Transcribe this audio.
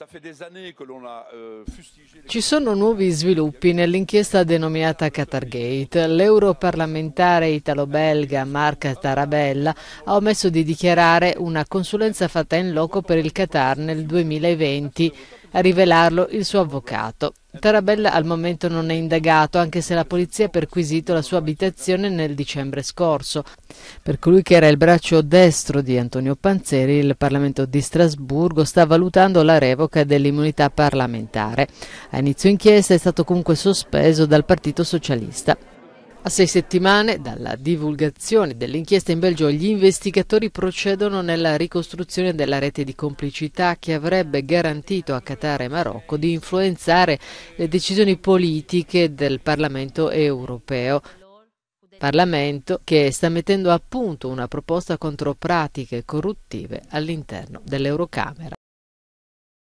Euh, Ci sono nuovi sviluppi nell'inchiesta denominata Qatargate. L'europarlamentare italo-belga Marc Tarabella ha omesso di dichiarare una consulenza fatta in loco per il Qatar nel 2020, a rivelarlo il suo avvocato. Tarabella al momento non è indagato, anche se la polizia ha perquisito la sua abitazione nel dicembre scorso. Per colui che era il braccio destro di Antonio Panzeri, il Parlamento di Strasburgo sta valutando la revoca dell'immunità parlamentare. A inizio inchiesta è stato comunque sospeso dal Partito Socialista. A sei settimane dalla divulgazione dell'inchiesta in Belgio, gli investigatori procedono nella ricostruzione della rete di complicità che avrebbe garantito a Qatar e Marocco di influenzare le decisioni politiche del Parlamento europeo. Parlamento che sta mettendo a punto una proposta contro pratiche corruttive all'interno dell'Eurocamera.